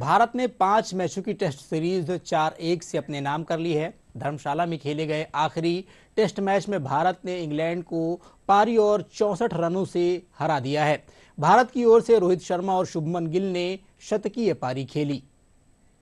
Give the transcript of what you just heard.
भारत ने पांच मैचों की टेस्ट सीरीज चार एक से अपने नाम कर ली है धर्मशाला में खेले गए आखिरी टेस्ट मैच में भारत ने इंग्लैंड को पारी और चौसठ रनों से हरा दिया है भारत की ओर से रोहित शर्मा और शुभमन गिल ने शतकीय पारी खेली